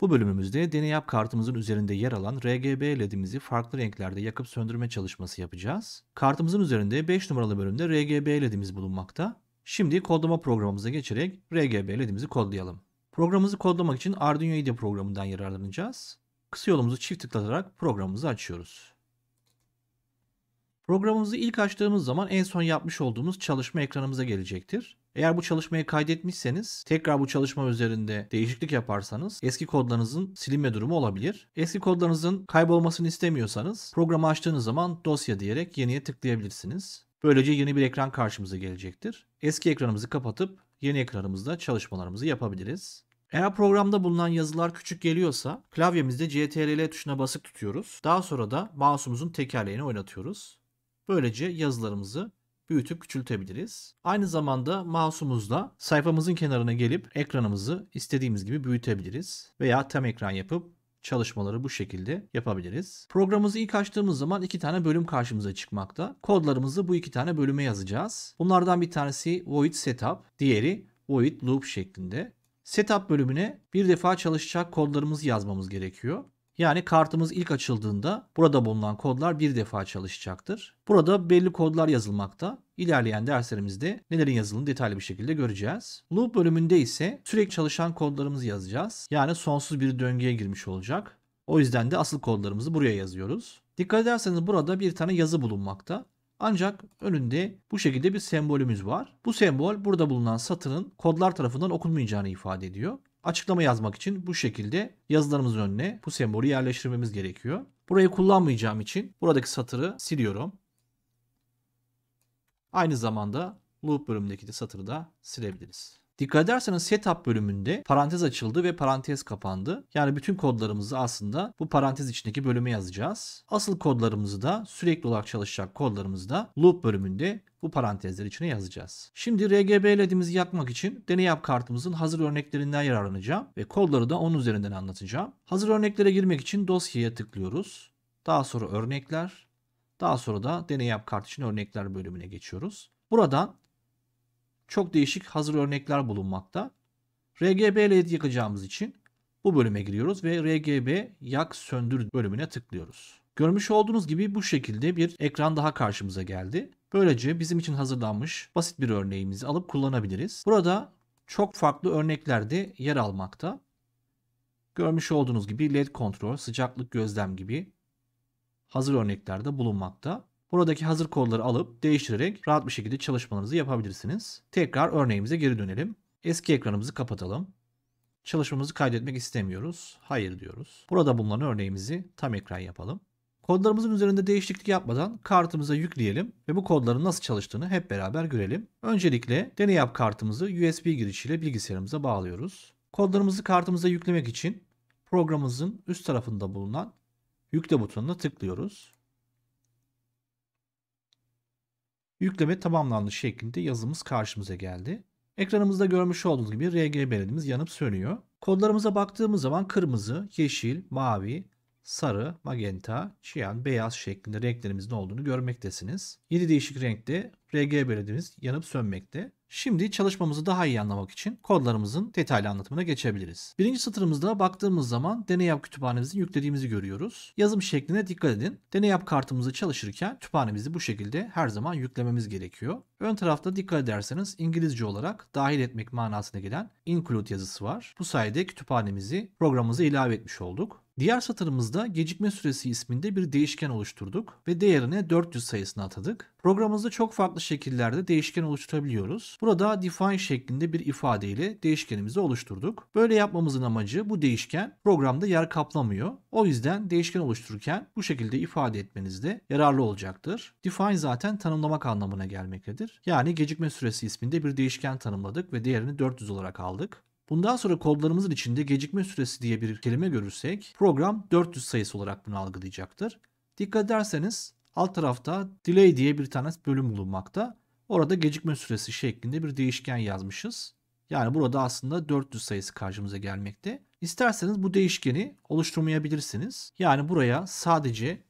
Bu bölümümüzde deney yap kartımızın üzerinde yer alan RGB ledimizi farklı renklerde yakıp söndürme çalışması yapacağız. Kartımızın üzerinde 5 numaralı bölümde RGB ledimiz bulunmakta. Şimdi kodlama programımıza geçerek RGB ledimizi kodlayalım. Programımızı kodlamak için Arduino IDE programından yararlanacağız. Kısa yolumuzu çift tıklatarak programımızı açıyoruz. Programımızı ilk açtığımız zaman en son yapmış olduğumuz çalışma ekranımıza gelecektir. Eğer bu çalışmayı kaydetmişseniz tekrar bu çalışma üzerinde değişiklik yaparsanız eski kodlarınızın silinme durumu olabilir. Eski kodlarınızın kaybolmasını istemiyorsanız programı açtığınız zaman dosya diyerek yeniye tıklayabilirsiniz. Böylece yeni bir ekran karşımıza gelecektir. Eski ekranımızı kapatıp yeni ekranımızda çalışmalarımızı yapabiliriz. Eğer programda bulunan yazılar küçük geliyorsa klavyemizde CTRL tuşuna basık tutuyoruz. Daha sonra da mouse'umuzun tekerleğini oynatıyoruz. Böylece yazılarımızı büyütüp küçültebiliriz. Aynı zamanda mouse'umuzla sayfamızın kenarına gelip ekranımızı istediğimiz gibi büyütebiliriz veya tam ekran yapıp çalışmaları bu şekilde yapabiliriz. Programımızı ilk açtığımız zaman iki tane bölüm karşımıza çıkmakta. Kodlarımızı bu iki tane bölüme yazacağız. Bunlardan bir tanesi void setup, diğeri void loop şeklinde. Setup bölümüne bir defa çalışacak kodlarımızı yazmamız gerekiyor. Yani kartımız ilk açıldığında burada bulunan kodlar bir defa çalışacaktır. Burada belli kodlar yazılmakta. İlerleyen derslerimizde nelerin yazıldığını detaylı bir şekilde göreceğiz. Loop bölümünde ise sürekli çalışan kodlarımızı yazacağız. Yani sonsuz bir döngüye girmiş olacak. O yüzden de asıl kodlarımızı buraya yazıyoruz. Dikkat ederseniz burada bir tane yazı bulunmakta. Ancak önünde bu şekilde bir sembolümüz var. Bu sembol burada bulunan satırın kodlar tarafından okunmayacağını ifade ediyor açıklama yazmak için bu şekilde yazılarımızın önüne bu sembolü yerleştirmemiz gerekiyor. Burayı kullanmayacağım için buradaki satırı siliyorum. Aynı zamanda loop bölümündeki de satırı da silebiliriz. Dikkat ederseniz setup bölümünde parantez açıldı ve parantez kapandı. Yani bütün kodlarımızı aslında bu parantez içindeki bölüme yazacağız. Asıl kodlarımızı da sürekli olarak çalışacak kodlarımızı da loop bölümünde bu parantezler içine yazacağız. Şimdi RGB LED'imizi yakmak için deney yap kartımızın hazır örneklerinden yararlanacağım ve kodları da onun üzerinden anlatacağım. Hazır örneklere girmek için dosyaya tıklıyoruz. Daha sonra örnekler, daha sonra da deney yap kart için örnekler bölümüne geçiyoruz. Buradan çok değişik hazır örnekler bulunmakta. RGB led yakacağımız için bu bölüme giriyoruz ve RGB yak söndür bölümüne tıklıyoruz. Görmüş olduğunuz gibi bu şekilde bir ekran daha karşımıza geldi. Böylece bizim için hazırlanmış basit bir örneğimizi alıp kullanabiliriz. Burada çok farklı örnekler de yer almakta. Görmüş olduğunuz gibi led kontrol, sıcaklık gözlem gibi hazır örneklerde bulunmakta. Buradaki hazır kodları alıp değiştirerek rahat bir şekilde çalışmalarınızı yapabilirsiniz. Tekrar örneğimize geri dönelim. Eski ekranımızı kapatalım. Çalışmamızı kaydetmek istemiyoruz. Hayır diyoruz. Burada bulunan örneğimizi tam ekran yapalım. Kodlarımızın üzerinde değişiklik yapmadan kartımıza yükleyelim ve bu kodların nasıl çalıştığını hep beraber görelim. Öncelikle deney yap kartımızı USB girişiyle bilgisayarımıza bağlıyoruz. Kodlarımızı kartımıza yüklemek için programımızın üst tarafında bulunan yükle butonuna tıklıyoruz. yükleme tamamlandı şeklinde yazımız karşımıza geldi. Ekranımızda görmüş olduğunuz gibi RGB'lerimiz yanıp sönüyor. Kodlarımıza baktığımız zaman kırmızı, yeşil, mavi, sarı, magenta, çiyan, beyaz şeklinde renklerimizin olduğunu görmektesiniz. 7 değişik renkte RG belirlediğimiz yanıp sönmekte. Şimdi çalışmamızı daha iyi anlamak için kodlarımızın detaylı anlatımına geçebiliriz. Birinci satırımızda baktığımız zaman Deney yap kütüphanemizin yüklediğimizi görüyoruz. Yazım şekline dikkat edin. Deney yap kartımızı çalışırken kütüphanemizi bu şekilde her zaman yüklememiz gerekiyor. Ön tarafta dikkat ederseniz İngilizce olarak dahil etmek manasına gelen include yazısı var. Bu sayede kütüphanemizi programımıza ilave etmiş olduk. Diğer satırımızda gecikme süresi isminde bir değişken oluşturduk ve değerine 400 sayısını atadık. Programımızda çok farklı şekillerde değişken oluşturabiliyoruz. Burada define şeklinde bir ifadeyle değişkenimizi oluşturduk. Böyle yapmamızın amacı bu değişken programda yer kaplamıyor. O yüzden değişken oluştururken bu şekilde ifade etmenizde yararlı olacaktır. Define zaten tanımlamak anlamına gelmektedir. Yani gecikme süresi isminde bir değişken tanımladık ve değerini 400 olarak aldık. Bundan sonra kodlarımızın içinde gecikme süresi diye bir kelime görürsek program 400 sayısı olarak bunu algılayacaktır. Dikkat ederseniz alt tarafta delay diye bir tane bölüm bulunmakta. Orada gecikme süresi şeklinde bir değişken yazmışız. Yani burada aslında 400 sayısı karşımıza gelmekte. İsterseniz bu değişkeni oluşturmayabilirsiniz. Yani buraya sadece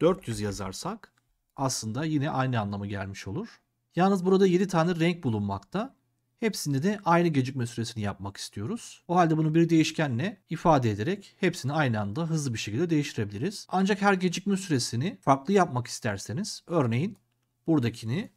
400 yazarsak aslında yine aynı anlamı gelmiş olur. Yalnız burada 7 tane renk bulunmakta. Hepsinde de aynı gecikme süresini yapmak istiyoruz. O halde bunu bir değişkenle ifade ederek hepsini aynı anda hızlı bir şekilde değiştirebiliriz. Ancak her gecikme süresini farklı yapmak isterseniz örneğin buradakini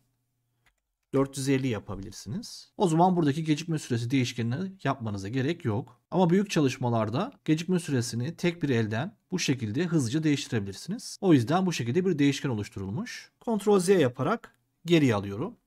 450 yapabilirsiniz. O zaman buradaki gecikme süresi değişkenini yapmanıza gerek yok. Ama büyük çalışmalarda gecikme süresini tek bir elden bu şekilde hızlıca değiştirebilirsiniz. O yüzden bu şekilde bir değişken oluşturulmuş. Ctrl Z yaparak geri alıyorum.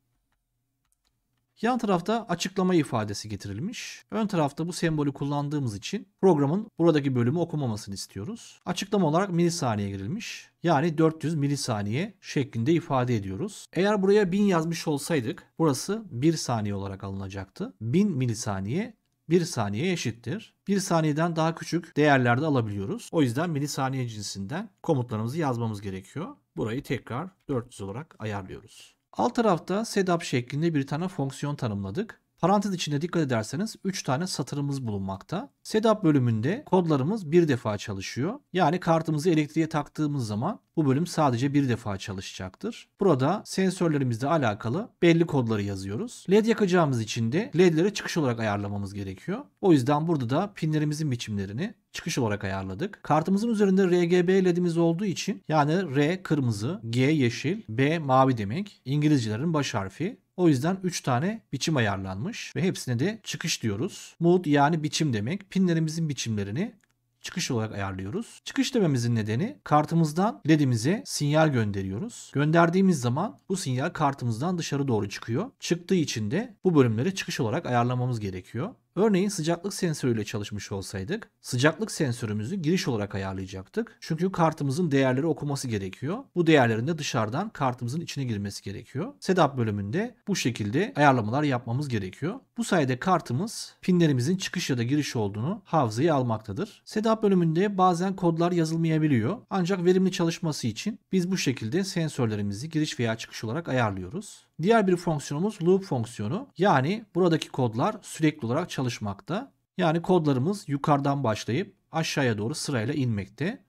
Yan tarafta açıklama ifadesi getirilmiş. Ön tarafta bu sembolü kullandığımız için programın buradaki bölümü okumamasını istiyoruz. Açıklama olarak milisaniye girilmiş. Yani 400 milisaniye şeklinde ifade ediyoruz. Eğer buraya 1000 yazmış olsaydık burası 1 saniye olarak alınacaktı. 1000 milisaniye 1 saniye eşittir. 1 saniyeden daha küçük değerlerde alabiliyoruz. O yüzden milisaniye cinsinden komutlarımızı yazmamız gerekiyor. Burayı tekrar 400 olarak ayarlıyoruz. Alt tarafta setup şeklinde bir tane fonksiyon tanımladık. Parantez içinde dikkat ederseniz 3 tane satırımız bulunmakta. Setup bölümünde kodlarımız bir defa çalışıyor. Yani kartımızı elektriğe taktığımız zaman bu bölüm sadece bir defa çalışacaktır. Burada sensörlerimizle alakalı belli kodları yazıyoruz. LED yakacağımız için de LED'lere çıkış olarak ayarlamamız gerekiyor. O yüzden burada da pinlerimizin biçimlerini çıkış olarak ayarladık. Kartımızın üzerinde RGB LED'imiz olduğu için yani R kırmızı, G yeşil, B mavi demek. İngilizcelerin baş harfi. O yüzden 3 tane biçim ayarlanmış ve hepsine de çıkış diyoruz. Mood yani biçim demek. Pinlerimizin biçimlerini çıkış olarak ayarlıyoruz. Çıkış dememizin nedeni kartımızdan LED'imize sinyal gönderiyoruz. Gönderdiğimiz zaman bu sinyal kartımızdan dışarı doğru çıkıyor. Çıktığı için de bu bölümleri çıkış olarak ayarlamamız gerekiyor. Örneğin sıcaklık sensörüyle çalışmış olsaydık sıcaklık sensörümüzü giriş olarak ayarlayacaktık. Çünkü kartımızın değerleri okuması gerekiyor. Bu değerlerin de dışarıdan kartımızın içine girmesi gerekiyor. Setup bölümünde bu şekilde ayarlamalar yapmamız gerekiyor. Bu sayede kartımız pinlerimizin çıkış ya da giriş olduğunu hafızaya almaktadır. Setup bölümünde bazen kodlar yazılmayabiliyor. Ancak verimli çalışması için biz bu şekilde sensörlerimizi giriş veya çıkış olarak ayarlıyoruz. Diğer bir fonksiyonumuz loop fonksiyonu. Yani buradaki kodlar sürekli olarak çalışmakta. Yani kodlarımız yukarıdan başlayıp aşağıya doğru sırayla inmekte.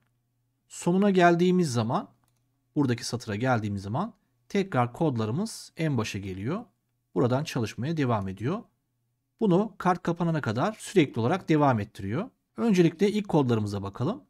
Sonuna geldiğimiz zaman buradaki satıra geldiğimiz zaman tekrar kodlarımız en başa geliyor. Buradan çalışmaya devam ediyor. Bunu kart kapanana kadar sürekli olarak devam ettiriyor. Öncelikle ilk kodlarımıza bakalım.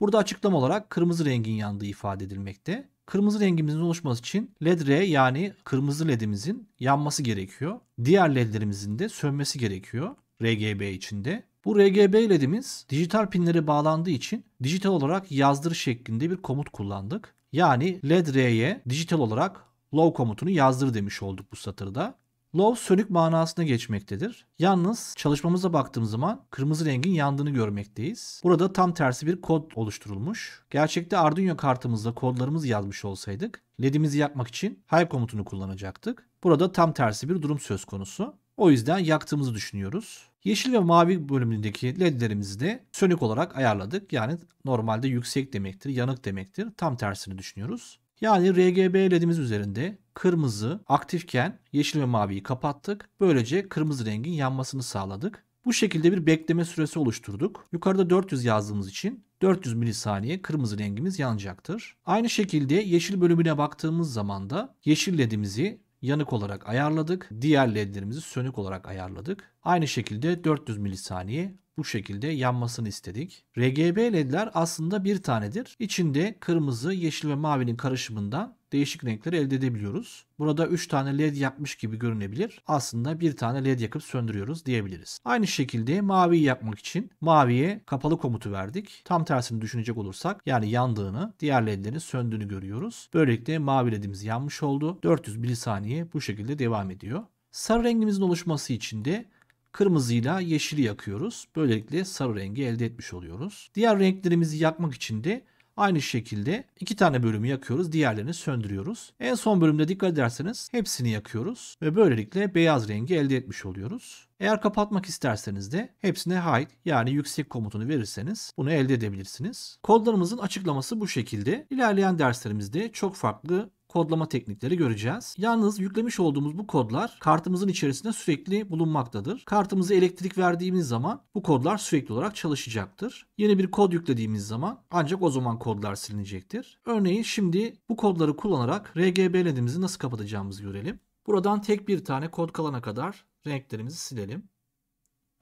Burada açıklama olarak kırmızı rengin yandığı ifade edilmekte. Kırmızı rengimizin oluşması için led R yani kırmızı ledimizin yanması gerekiyor. Diğer ledlerimizin de sönmesi gerekiyor RGB içinde. Bu RGB ledimiz dijital pinlere bağlandığı için dijital olarak yazdır şeklinde bir komut kullandık. Yani led R'ye dijital olarak low komutunu yazdır demiş olduk bu satırda. Low sönük manasına geçmektedir. Yalnız çalışmamıza baktığımız zaman kırmızı rengin yandığını görmekteyiz. Burada tam tersi bir kod oluşturulmuş. Gerçekte Arduino kartımızda kodlarımızı yazmış olsaydık LED'imizi yakmak için high komutunu kullanacaktık. Burada tam tersi bir durum söz konusu. O yüzden yaktığımızı düşünüyoruz. Yeşil ve mavi bölümündeki ledlerimizi de sönük olarak ayarladık. Yani normalde yüksek demektir, yanık demektir. Tam tersini düşünüyoruz. Yani RGB ledimiz üzerinde kırmızı aktifken yeşil ve maviyi kapattık. Böylece kırmızı rengin yanmasını sağladık. Bu şekilde bir bekleme süresi oluşturduk. Yukarıda 400 yazdığımız için 400 milisaniye kırmızı rengimiz yanacaktır. Aynı şekilde yeşil bölümüne baktığımız zaman da yeşil ledimizi yanık olarak ayarladık. Diğer ledlerimizi sönük olarak ayarladık. Aynı şekilde 400 milisaniye bu şekilde yanmasını istedik. RGB ledler aslında bir tanedir. İçinde kırmızı, yeşil ve mavinin karışımından değişik renkleri elde edebiliyoruz. Burada 3 tane led yakmış gibi görünebilir. Aslında bir tane led yakıp söndürüyoruz diyebiliriz. Aynı şekilde maviyi yakmak için maviye kapalı komutu verdik. Tam tersini düşünecek olursak yani yandığını, diğer ledlerin söndüğünü görüyoruz. Böylelikle mavi ledimiz yanmış oldu. 400 milisaniye bu şekilde devam ediyor. Sarı rengimizin oluşması için de Kırmızıyla yeşili yakıyoruz. Böylelikle sarı rengi elde etmiş oluyoruz. Diğer renklerimizi yakmak için de Aynı şekilde iki tane bölümü yakıyoruz, diğerlerini söndürüyoruz. En son bölümde dikkat ederseniz hepsini yakıyoruz ve böylelikle beyaz rengi elde etmiş oluyoruz. Eğer kapatmak isterseniz de hepsine hide yani yüksek komutunu verirseniz bunu elde edebilirsiniz. Kodlarımızın açıklaması bu şekilde. İlerleyen derslerimizde çok farklı kodlama teknikleri göreceğiz. Yalnız yüklemiş olduğumuz bu kodlar kartımızın içerisinde sürekli bulunmaktadır. Kartımızı elektrik verdiğimiz zaman bu kodlar sürekli olarak çalışacaktır. Yeni bir kod yüklediğimiz zaman ancak o zaman kodlar silinecektir. Örneğin şimdi bu kodları kullanarak RGB ledimizi nasıl kapatacağımızı görelim. Buradan tek bir tane kod kalana kadar renklerimizi silelim.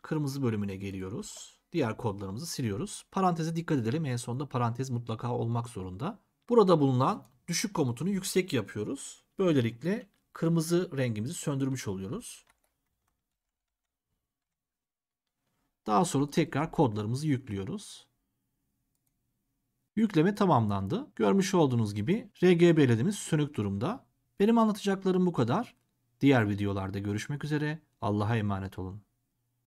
Kırmızı bölümüne geliyoruz. Diğer kodlarımızı siliyoruz. Paranteze dikkat edelim. En sonunda parantez mutlaka olmak zorunda. Burada bulunan düşük komutunu yüksek yapıyoruz. Böylelikle kırmızı rengimizi söndürmüş oluyoruz. Daha sonra tekrar kodlarımızı yüklüyoruz. Yükleme tamamlandı. Görmüş olduğunuz gibi RGB led'imiz sönük durumda. Benim anlatacaklarım bu kadar. Diğer videolarda görüşmek üzere. Allah'a emanet olun.